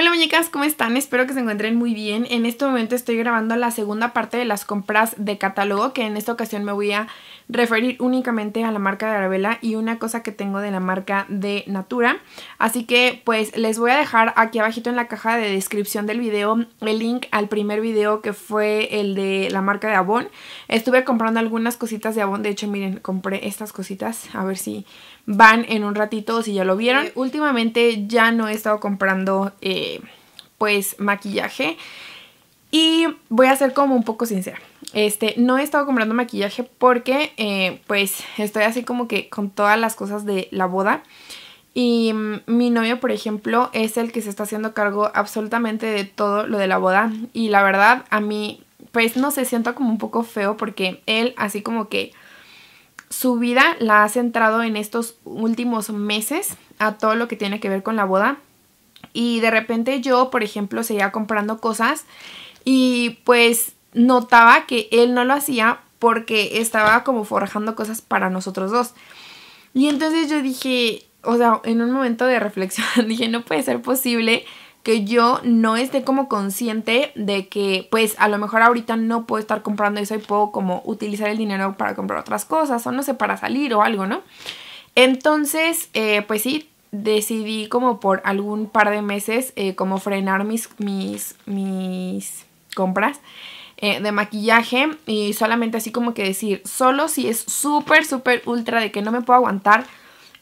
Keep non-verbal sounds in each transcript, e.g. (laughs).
Hola muñecas, ¿cómo están? Espero que se encuentren muy bien. En este momento estoy grabando la segunda parte de las compras de catálogo, que en esta ocasión me voy a referir únicamente a la marca de Arabella y una cosa que tengo de la marca de Natura. Así que pues les voy a dejar aquí abajito en la caja de descripción del video el link al primer video que fue el de la marca de Avon. Estuve comprando algunas cositas de Avon, de hecho miren, compré estas cositas, a ver si van en un ratito o si ya lo vieron. últimamente ya no he estado comprando eh, pues maquillaje y voy a ser como un poco sincera. Este, no he estado comprando maquillaje porque eh, pues estoy así como que con todas las cosas de la boda. Y mm, mi novio, por ejemplo, es el que se está haciendo cargo absolutamente de todo lo de la boda. Y la verdad, a mí, pues no se sé, siento como un poco feo porque él así como que su vida la ha centrado en estos últimos meses a todo lo que tiene que ver con la boda. Y de repente yo, por ejemplo, seguía comprando cosas y pues notaba que él no lo hacía porque estaba como forjando cosas para nosotros dos. Y entonces yo dije, o sea, en un momento de reflexión, (laughs) dije, no puede ser posible que yo no esté como consciente de que pues a lo mejor ahorita no puedo estar comprando eso y puedo como utilizar el dinero para comprar otras cosas o no sé, para salir o algo, ¿no? Entonces, eh, pues sí, decidí como por algún par de meses eh, como frenar mis, mis, mis compras eh, de maquillaje y solamente así como que decir, solo si es súper, súper ultra de que no me puedo aguantar,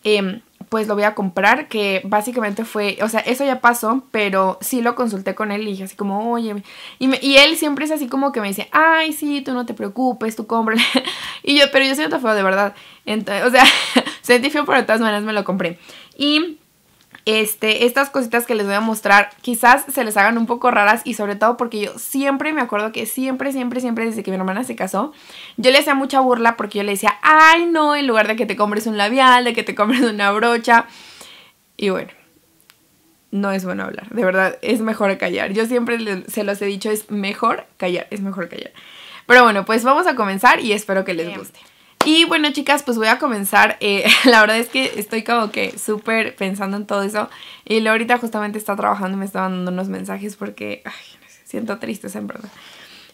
em, pues lo voy a comprar, que básicamente fue, o sea, eso ya pasó, pero sí lo consulté con él y dije así como, oye, y, él siempre es así como que me dice, ay, sí, tú no te preocupes, tú cómprale, (laughs) y yo, pero yo siento feo de verdad, Entonces, o sea, (laughs) sentí feo, pero de todas maneras me lo compré, y este, estas cositas que les voy a mostrar quizás se les hagan un poco raras y sobre todo porque yo siempre me acuerdo que siempre, siempre, siempre desde que mi hermana se casó, yo le hacía mucha burla porque yo le decía, ay no, en lugar de que te compres un labial, de que te compres una brocha. Y bueno, no es bueno hablar, de verdad, es mejor callar. Yo siempre se los he dicho, es mejor callar, es mejor callar. Pero bueno, pues vamos a comenzar y espero que les guste. Y bueno, chicas, pues voy a comenzar. Eh, (laughs) la verdad es que estoy como que súper pensando en todo eso. Y Lorita ahorita justamente está trabajando y me está mandando unos mensajes porque siento tristes en verdad.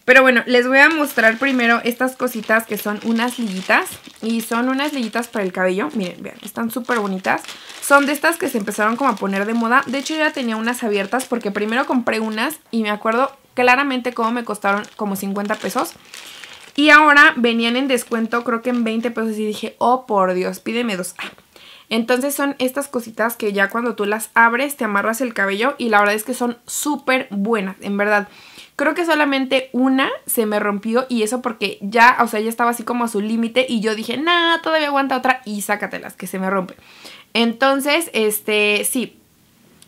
Pero bueno, les voy a mostrar primero estas cositas que son unas liguitas. Y son unas liguitas para el cabello. Miren, vean, están súper bonitas. Son de estas que se empezaron como a poner de moda. De hecho, ya tenía unas abiertas porque primero compré unas y me acuerdo claramente cómo me costaron como 50 pesos. Y ahora venían en descuento, creo que en 20 pesos. Y dije, oh por Dios, pídeme dos. Ah, entonces son estas cositas que ya cuando tú las abres te amarras el cabello y la verdad es que son súper buenas, en verdad. Creo que solamente una se me rompió y eso porque ya, o sea, ya estaba así como a su límite y yo dije, nada todavía aguanta otra y sácatelas, que se me rompe. Entonces, este, sí,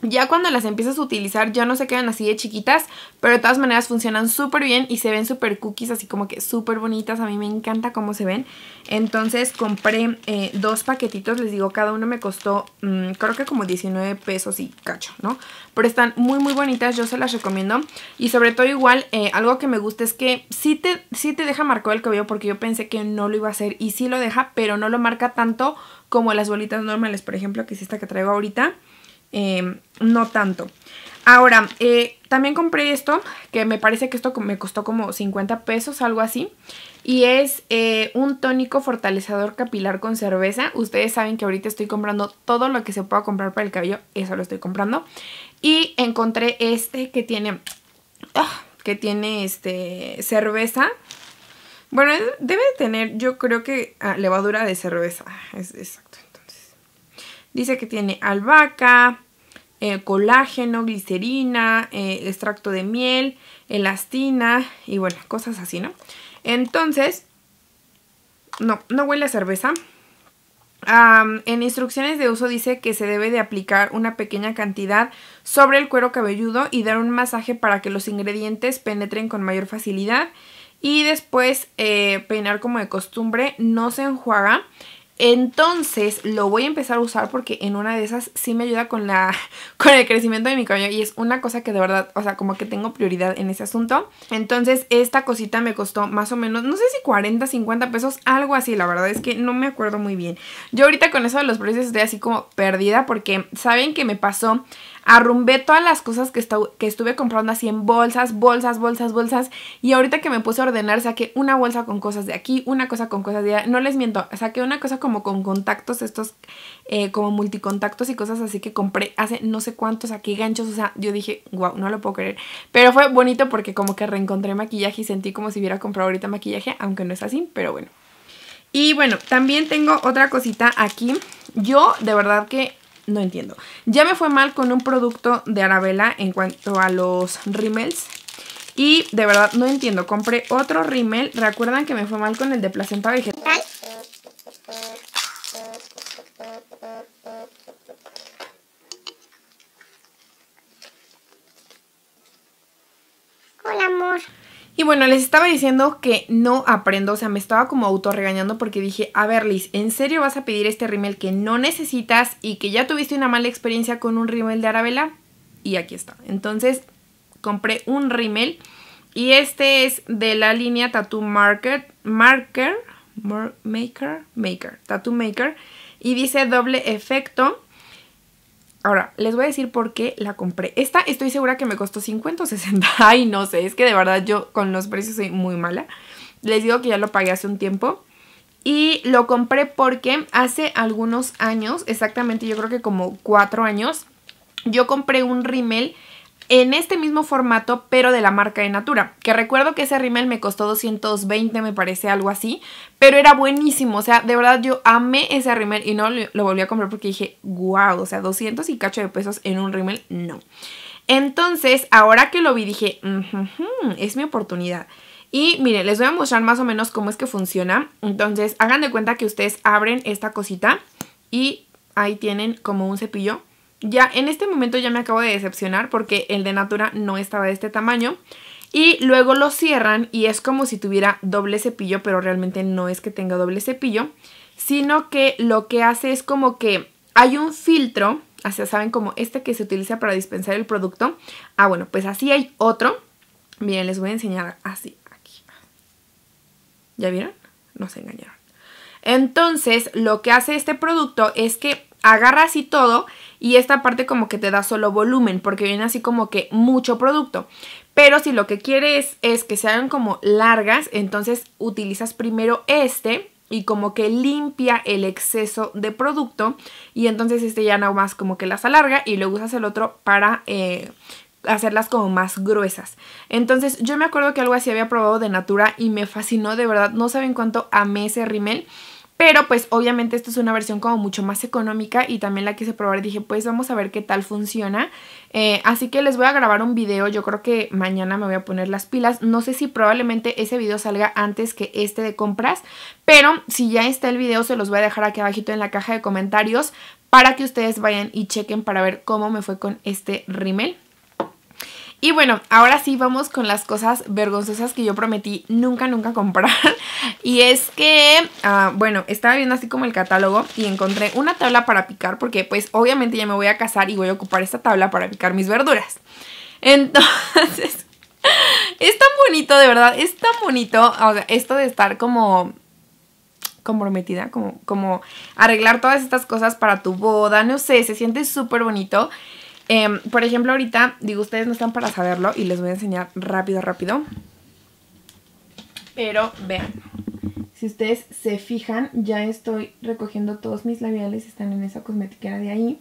ya cuando las empiezas a utilizar ya no se quedan así de chiquitas, pero de todas maneras funcionan súper bien y se ven súper cookies, así como que súper bonitas. A mí me encanta cómo se ven. Entonces compré eh, dos paquetitos, les digo, cada uno me costó mm, creo que como 19 pesos y cacho, ¿no? Pero están muy muy bonitas, yo se las recomiendo. Y sobre todo igual, eh, algo que me gusta es que si te, sí te deja marcado el cabello porque yo pensé que no lo iba a hacer y sí lo deja, pero no lo marca tanto como las bolitas normales, por ejemplo, que es esta que traigo ahorita. Em, no tanto. Ahora, eh, también compré esto, que me parece que esto me costó como 50 pesos, algo así. Y es eh, un tónico fortalecedor capilar con cerveza. Ustedes saben que ahorita estoy comprando todo lo que se pueda comprar para el cabello. Eso lo estoy comprando. Y encontré este que tiene... Ah, que tiene este cerveza. Bueno, debe tener, yo creo que ah, levadura de cerveza. Es, exacto, entonces. Dice que tiene albahaca, eh, colágeno, glicerina, eh, extracto de miel, elastina y bueno, cosas así, ¿no? Entonces, no, no huele a cerveza. en instrucciones de uso dice que se debe de aplicar una pequeña cantidad sobre el cuero cabelludo y dar un masaje para que los ingredientes penetren con mayor facilidad. Y después eh, peinar como de costumbre, no se enjuaga. Entonces lo voy a empezar a usar porque en una de esas sí me ayuda con, la, (laughs) con el crecimiento de mi cabello y es una cosa que de verdad, o sea, como que tengo prioridad en ese asunto. Entonces esta cosita me costó más o menos, no sé si 40, 50 pesos, algo así, la verdad es que no me acuerdo muy bien. Yo ahorita con eso de los precios estoy así como perdida porque saben que me pasó arrumbé todas las cosas que, estuve comprando así en bolsas, bolsas, bolsas, bolsas. Y ahorita que me puse a ordenar, saqué una bolsa con cosas de aquí, una cosa con cosas de allá. No les miento, saqué una cosa como con contactos, estos eh, como multicontactos y cosas así que compré hace no sé cuántos aquí ganchos. O sea, yo dije, wow, no lo puedo creer. Pero fue bonito porque como que reencontré maquillaje y sentí como si hubiera comprado ahorita maquillaje, aunque no es así, pero bueno. Y bueno, también tengo otra cosita aquí. Yo de verdad que no entiendo. Ya me fue mal con un producto de Arabella en cuanto a los rímels. Y de verdad no entiendo, compré otro rímel. ¿Recuerdan que me fue mal con el de placenta vegetal? Y bueno, les estaba diciendo que no aprendo, o sea, me estaba como autorregañando porque dije, a ver Liz, ¿en serio vas a pedir este rímel que no necesitas y que ya tuviste una mala experiencia con un rímel de Arabella? Y aquí está. Entonces, compré un rímel y este es de la línea Tattoo Marker, Marker, Maker, Maker, Tattoo Maker y dice doble efecto. Ahora, les voy a decir por qué la compré. Esta estoy segura que me costó 50 o 60. (laughs) Ay, no sé, es que de verdad yo con los precios soy muy mala. Les digo que ya lo pagué hace un tiempo. Y lo compré porque hace algunos años, exactamente yo creo que como 4 años, yo compré un rimel en este mismo formato, pero de la marca de Natura. Que recuerdo que ese rímel me costó 220, me parece algo así, pero era buenísimo. O sea, de verdad yo amé ese rímel y no lo volví a comprar porque dije, wow, o sea, 200 y cacho de pesos en un rímel, no. Entonces, ahora que lo vi, dije, es mi oportunidad. Y miren, les voy a mostrar más o menos cómo es que funciona. Entonces, hagan de cuenta que ustedes abren esta cosita y ahí tienen como un cepillo ya en este momento ya me acabo de decepcionar porque el de Natura no estaba de este tamaño. Y luego lo cierran y es como si tuviera doble cepillo, pero realmente no es que tenga doble cepillo, sino que lo que hace es como que hay un filtro, o saben como este que se utiliza para dispensar el producto. Ah, bueno, pues así hay otro. Miren, les voy a enseñar así, aquí. ¿Ya vieron? no se engañaron. Entonces, lo que hace este producto es que agarra así todo y esta parte como que te da solo volumen porque viene así como que mucho producto. Pero si lo que quieres es que se hagan como largas, entonces utilizas primero este y como que limpia el exceso de producto y entonces este ya nada más como que las alarga y luego usas el otro para eh, hacerlas como más gruesas. Entonces yo me acuerdo que algo así había probado de Natura y me fascinó de verdad, no saben cuánto amé ese rimel. Pero pues obviamente esto es una versión como mucho más económica y también la quise probar. Dije pues vamos a ver qué tal funciona. Eh, así que les voy a grabar un video. Yo creo que mañana me voy a poner las pilas. No sé si probablemente ese video salga antes que este de compras. Pero si ya está el video se los voy a dejar aquí abajito en la caja de comentarios para que ustedes vayan y chequen para ver cómo me fue con este rímel. Y bueno, ahora sí vamos con las cosas vergonzosas que yo prometí nunca, nunca comprar. (laughs) y es que, ah, bueno, estaba viendo así como el catálogo y encontré una tabla para picar porque pues obviamente ya me voy a casar y voy a ocupar esta tabla para picar mis verduras. Entonces, (laughs) es tan bonito, de verdad, es tan bonito, o esto de estar como comprometida, como, como arreglar todas estas cosas para tu boda, no sé, se siente súper bonito. Em, por ejemplo, ahorita, digo, ustedes no están para saberlo y les voy a enseñar rápido, rápido. Pero vean, si ustedes se fijan, ya estoy recogiendo todos mis labiales, están en esa cosmetiquera de ahí.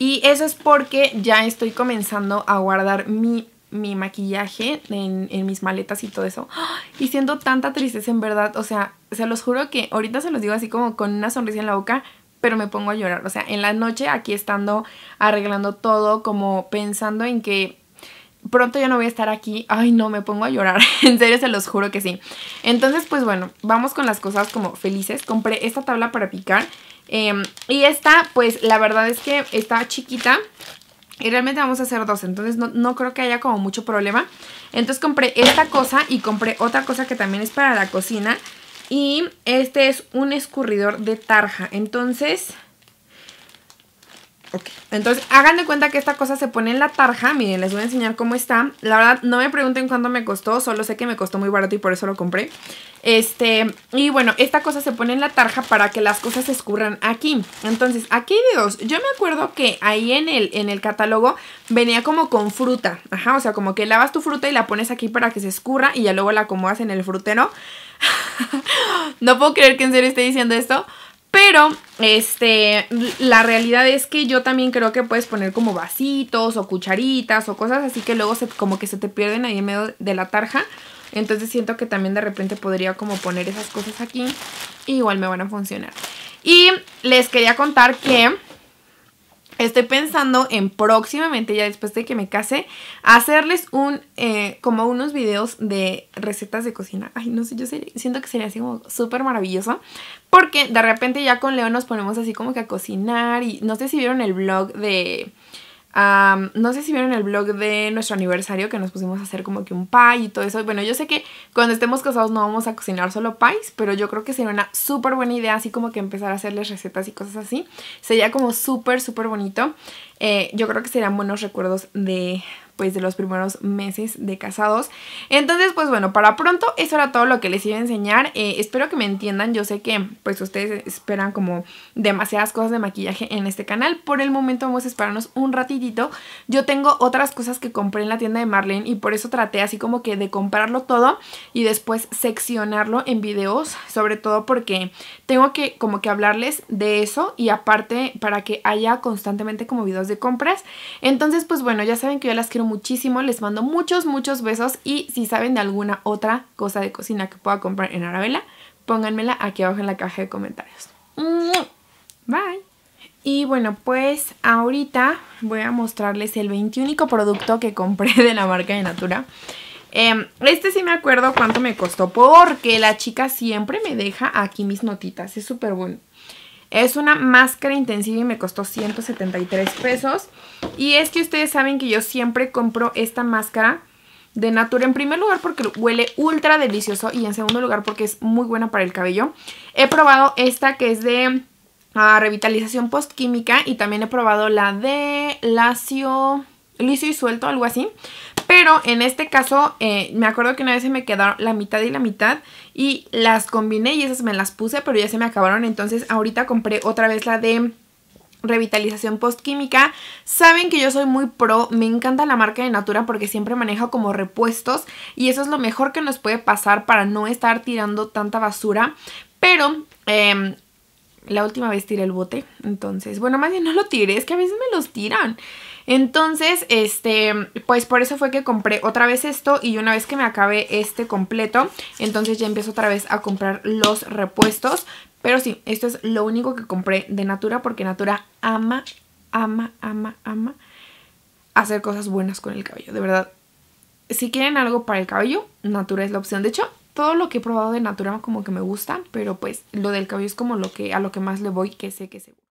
Y eso es porque ya estoy comenzando a guardar mi, maquillaje en, mis maletas y todo eso. ¡Ah! Y siendo tanta tristeza, en verdad. O sea, se los juro que ahorita se los digo así como con una sonrisa en la boca, pero me pongo a llorar. O sea, en la noche aquí estando arreglando todo, como pensando en que pronto yo no voy a estar aquí. Ay, no, me pongo a llorar. (laughs) en serio, se los juro que sí. Entonces, pues bueno, vamos con las cosas como felices. Compré esta tabla para picar. Em, y esta, pues la verdad es que está chiquita. Y realmente vamos a hacer dos, entonces no, no, creo que haya como mucho problema. Entonces compré esta cosa y compré otra cosa que también es para la cocina. Y este es un escurridor de tarja. Entonces, ok. Entonces, hagan de cuenta que esta cosa se pone en la tarja. Miren, les voy a enseñar cómo está. La verdad, no me pregunten cuánto me costó. Solo sé que me costó muy barato y por eso lo compré. Este, y bueno, esta cosa se pone en la tarja para que las cosas se escurran aquí. Entonces, aquí hay de dos. Yo me acuerdo que ahí en el, en el catálogo venía como con fruta. Ajá, o sea, como que lavas tu fruta y la pones aquí para que se escurra y ya luego la acomodas en el frutero. (laughs) no puedo creer que en serio esté diciendo esto. Pero, este, la realidad es que yo también creo que puedes poner como vasitos o cucharitas o cosas así que luego como que se te pierden ahí en medio de la tarja. Entonces siento que también de repente podría como poner esas cosas aquí. igual me van a funcionar. Y les quería contar que estoy pensando en próximamente, ya después de que me case, hacerles un, eh, como unos videos de recetas de cocina. Ay, no sé, yo siento que sería así como súper maravilloso. Porque de repente ya con Leo nos ponemos así como que a cocinar y no sé si vieron el blog de no sé si vieron el blog de nuestro aniversario que nos pusimos a hacer como que un pie y todo eso. Bueno, yo sé que cuando estemos casados no vamos a cocinar solo pies, pero yo creo que sería una súper buena idea así como que empezar a hacerles recetas y cosas así. Sería como súper, súper bonito. Eh, yo creo que serían buenos recuerdos de, pues de los primeros meses de casados. Entonces, pues bueno, para pronto eso era todo lo que les iba a enseñar. Eh, espero que me entiendan. Yo sé que pues ustedes esperan como demasiadas cosas de maquillaje en este canal. Por el momento vamos a esperarnos un ratitito. Yo tengo otras cosas que compré en la tienda de Marlene y por eso traté así como que de comprarlo todo y después seccionarlo en videos. Sobre todo porque tengo que como que hablarles de eso y aparte para que haya constantemente como videos de compras. Entonces, pues bueno, ya saben que yo las quiero muchísimo, les mando muchos, muchos besos y si saben de alguna otra cosa de cocina que pueda comprar en Arabella, pónganmela aquí abajo en la caja de comentarios. Bye. Y bueno, pues ahorita voy a mostrarles el 21 producto que compré de la marca de Natura. Em, este sí me acuerdo cuánto me costó porque la chica siempre me deja aquí mis notitas. Es súper bueno. Es una máscara intensiva y me costó 173 pesos. Y es que ustedes saben que yo siempre compro esta máscara de Natura. En primer lugar porque huele ultra delicioso y en segundo lugar porque es muy buena para el cabello. He probado esta que es de ah, revitalización postquímica y también he probado la de lacio, liso y suelto, algo así. Pero en este caso, eh, me acuerdo que una vez se me quedaron la mitad y la mitad y las combiné y esas me las puse, pero ya se me acabaron. Entonces ahorita compré otra vez la de revitalización postquímica. Saben que yo soy muy pro, me encanta la marca de Natura porque siempre maneja como repuestos y eso es lo mejor que nos puede pasar para no estar tirando tanta basura. Pero... Em, la última vez tiré el bote, entonces, bueno, más bien no lo tiré, es que a veces me los tiran. Entonces, este, pues por eso fue que compré otra vez esto y una vez que me acabé este completo, entonces ya empiezo otra vez a comprar los repuestos. Pero sí, esto es lo único que compré de Natura porque Natura ama, ama, ama, ama hacer cosas buenas con el cabello. De verdad, si quieren algo para el cabello, Natura es la opción. De hecho, todo lo que he probado de Natura como que me gusta, pero pues lo del cabello es como lo que a lo que más le voy que sé que se